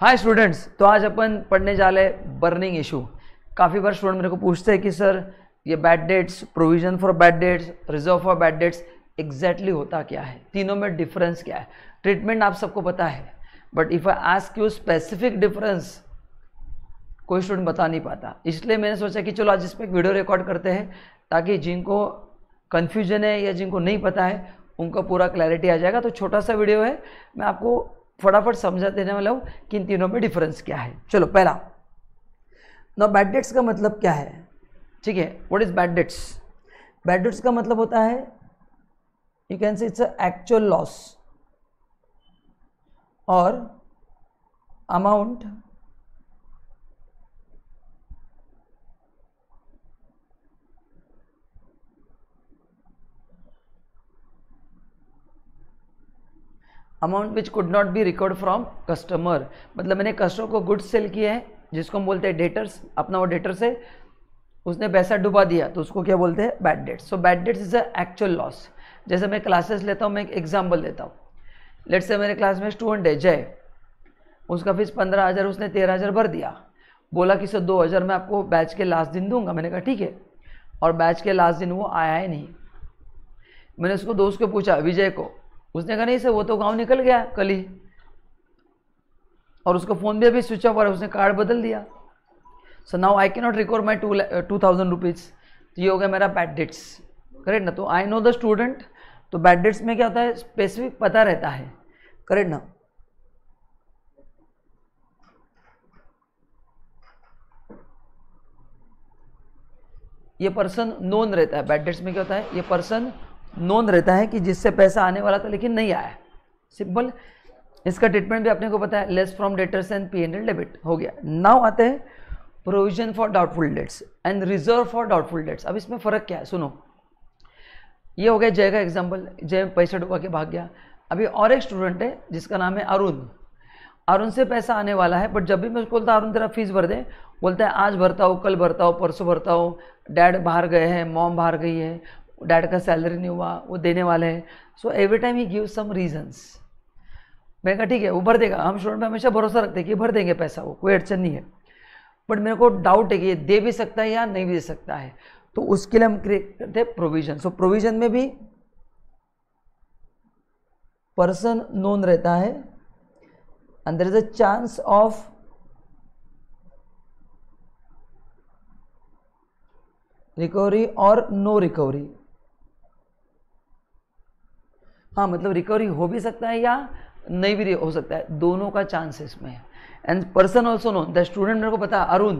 hi students तो आज अपन पढ़ने जा रहे बर्निंग इशू काफ़ी बार स्टूडेंट मेरे को पूछते हैं कि सर ये bad debts provision for bad debts reserve for bad debts exactly होता क्या है तीनों में डिफरेंस क्या है ट्रीटमेंट आप सबको पता है but if I ask you specific difference कोई स्टूडेंट बता नहीं पाता इसलिए मैंने सोचा कि चलो आज इस पर एक वीडियो रिकॉर्ड करते हैं ताकि जिनको कन्फ्यूजन है या जिनको नहीं पता है उनका पूरा क्लैरिटी आ जाएगा तो छोटा सा वीडियो है मैं आपको फटाफट समझा देने वाला हूँ कि इन तीनों में डिफरेंस क्या है चलो पहला न बैड डेट्स का मतलब क्या है ठीक है what is bad debts bad debts का मतलब होता है you can say it's actual loss और amount amount which could not be record from customer मतलब मैंने कस्टमर को गुड्स सेल किए हैं जिसको हम बोलते हैं डेटर्स अपना वो डेटर्स है उसने पैसा डुबा दिया तो उसको क्या बोलते हैं bad debts so bad debts is a actual loss जैसे मैं क्लासेस लेता हूँ मैं एक एग्जाम्पल देता हूँ लेट से मेरे क्लास में स्टूडेंट है जय उसका फीस पंद्रह हज़ार उसने तेरह हज़ार भर दिया बोला कि सर दो हज़ार मैं आपको बैच के लास्ट दिन दूंगा मैंने कहा ठीक है और बैच के लास्ट दिन वो आया ही नहीं मैंने उसको दोस्त को पूछा विजय को उसने कहा नहीं सर वो तो गांव निकल गया कल ही और उसका फ़ोन भी अभी स्विच ऑफ हो रहा है उसने कार्ड बदल दिया सो now I can not record my two two thousand rupees ये हो गया मेरा बैड डेट्स करेक्ट ना तो आई नो द स्टूडेंट तो बैड डेट्स में क्या होता है स्पेसिफिक पता रहता है करेक्ट ना ये पर्सन नोन रहता है बैड डेट्स में क्या होता है ये पर्सन नोन रहता है कि जिससे पैसा आने वाला था लेकिन नहीं आया सिंपल इसका ट्रीटमेंट भी अपने को पता है less from debtors and P and L debit हो गया नाउ आते हैं provision for doubtful debts and reserve for doubtful debts अब इसमें फ़र्क क्या है सुनो ये हो गया जय का एग्जाम्पल जय पैसा डुबा के भाग गया अभी और एक स्टूडेंट है जिसका नाम है अरुण अरुण से पैसा आने वाला है बट जब भी मैं उसको बोलता अरुण तेरा फीस भर दे बोलता है आज भरता हो कल भरता हो परसों भरता हो डैड बाहर गए हैं मॉम बाहर गई है डैड का सैलरी नहीं हुआ वो देने वाले हैं so every time he give some reasons मैंने कहा ठीक है वो भर देगा हम स्टूडेंट पर हमेशा भरोसा रखते हैं कि भर देंगे पैसा वो कोई अड़चन नहीं है बट मेरे को डाउट है कि ये दे भी सकता है या नहीं भी दे सकता है तो उसके लिए हम क्रिएट करते हैं प्रोविजन सो प्रोविजन में भी पर्सन नोन रहता है and there is a chance of recovery और नो रिकवरी हाँ मतलब रिकवरी हो भी सकता है या नहीं भी हो सकता है दोनों का चांस इसमें है and person also know the student मेरे को पता अरुण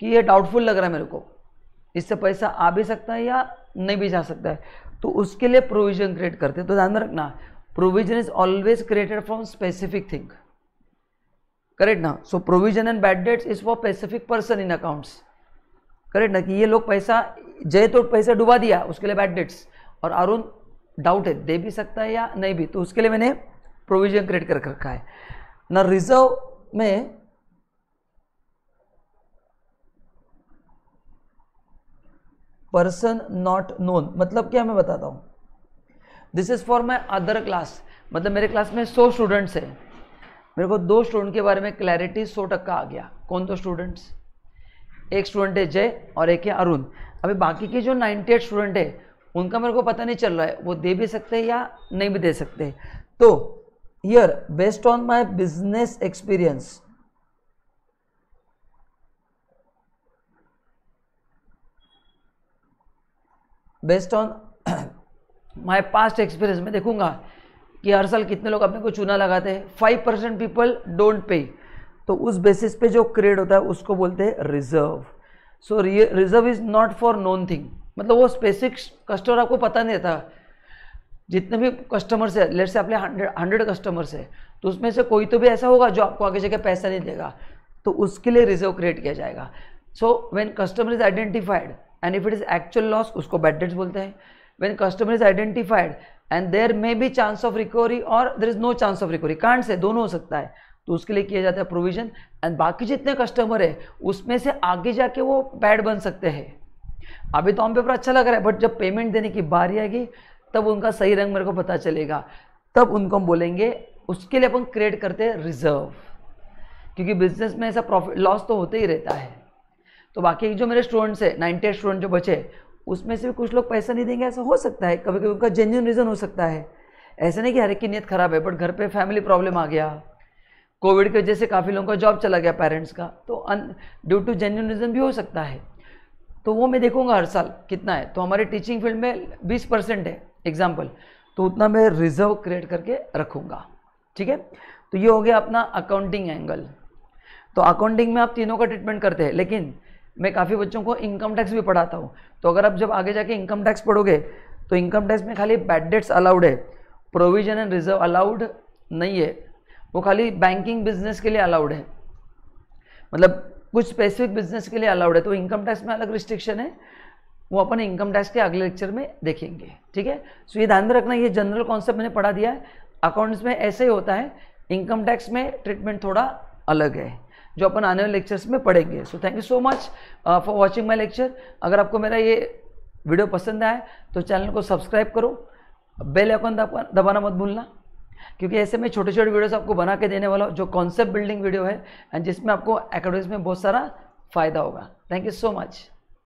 कि ये डाउटफुल लग रहा है मेरे को इससे पैसा आ भी सकता है या नहीं भी जा सकता है तो उसके लिए प्रोविजन क्रिएट करते हैं तो ध्यान में रखना provision is always created from specific thing correct ना so provision and bad debts is for specific person in accounts correct ना कि ये लोग पैसा जय तो पैसा डुबा दिया उसके लिए बैड डेट्स और अरुण डाउट है दे भी सकता है या नहीं भी तो उसके लिए मैंने प्रोविजन क्रिएट कर रखा है ना रिजर्व में पर्सन नॉट नोन मतलब क्या मैं बताता हूं this is for my other class मतलब मेरे क्लास में सौ स्टूडेंट्स हैं मेरे को दो स्टूडेंट के बारे में क्लैरिटी सौ टक्का आ गया कौन दो स्टूडेंट्स एक स्टूडेंट है जय और एक है अरुण अभी बाकी के जो नाइनटी एट स्टूडेंट है उनका मेरे को पता नहीं चल रहा है वो दे भी सकते हैं या नहीं भी दे सकते तो here based on my business experience based on my past experience मैं देखूंगा कि हर साल कितने लोग अपने को चूना लगाते हैं five percent people don't pay तो उस बेसिस पे जो क्रिएट होता है उसको बोलते हैं reserve so reserve is not for known thing मतलब वो स्पेसिफिक कस्टमर आपको पता नहीं था जितने भी कस्टमर्स है लेट से आपने हंड्रेड हंड्रेड कस्टमर्स है तो उसमें से कोई तो भी ऐसा होगा जो आपको आगे जाके पैसा नहीं देगा तो उसके लिए रिजर्व क्रिएट किया जाएगा so when customer is identified and if it is actual loss उसको बैड डेट्स बोलते हैं when customer is identified and there may be chance of recovery और there is no chance of recovery कांड से दोनों हो सकता है तो उसके लिए किया जाता है प्रोविजन एंड बाकी जितने कस्टमर है उसमें से आगे जाके वो बैड बन सकते हैं अभी तो हम पेपर अच्छा लग रहा है बट जब पेमेंट देने की बारी आएगी तब उनका सही रंग मेरे को पता चलेगा तब उनको हम बोलेंगे उसके लिए अपन क्रिएट करते हैं रिजर्व क्योंकि बिजनेस में ऐसा प्रॉफिट लॉस तो होते ही रहता है तो बाकी जो मेरे स्टूडेंट्स हैं नाइन्टी स्टूडेंट जो बचे उसमें से भी कुछ लोग पैसा नहीं देंगे ऐसा हो सकता है कभी कभी उनका जेन्यून रीज़न हो सकता है ऐसा नहीं कि हर एक की नीयत खराब है बट घर पे फैमिली प्रॉब्लम आ गया कोविड की वजह से काफ़ी लोगों का जॉब चला गया पेरेंट्स का तो ड्यू टू जेन्यून रीज़न भी हो सकता है तो वो मैं देखूंगा हर साल कितना है तो हमारे टीचिंग फील्ड में 20 परसेंट है एग्जाम्पल तो उतना मैं रिजर्व क्रिएट करके रखूँगा ठीक है तो ये हो गया अपना अकाउंटिंग एंगल तो अकाउंटिंग में आप तीनों का ट्रीटमेंट करते हैं लेकिन मैं काफ़ी बच्चों को इनकम टैक्स भी पढ़ाता हूँ तो अगर आप जब आगे जाके इनकम टैक्स पढ़ोगे तो इनकम टैक्स में खाली बैड डेट्स अलाउड है प्रोविजन एंड रिजर्व अलाउड नहीं है वो खाली बैंकिंग बिजनेस के लिए अलाउड है मतलब कुछ स्पेसिफिक बिजनेस के लिए अलाउड है तो इनकम टैक्स में अलग रिस्ट्रिक्शन है वो अपन इनकम टैक्स के अगले लेक्चर में देखेंगे ठीक है सो ये ध्यान में रखना ये जनरल कॉन्सेप्ट मैंने पढ़ा दिया है अकाउंट्स में ऐसे ही होता है इनकम टैक्स में ट्रीटमेंट थोड़ा अलग है जो अपन आने वाले लेक्चर्स में पढ़ेंगे so thank you so much for watching my lecture अगर आपको मेरा ये वीडियो पसंद आए तो चैनल को सब्सक्राइब करो बेल आइकन दबाना मत भूलना क्योंकि ऐसे में छोटे छोटे वीडियोस आपको बना के देने वाला जो कॉन्सेप्ट बिल्डिंग वीडियो है एंड जिसमें आपको एकेडमिक्स में बहुत सारा फ़ायदा होगा थैंक यू सो मच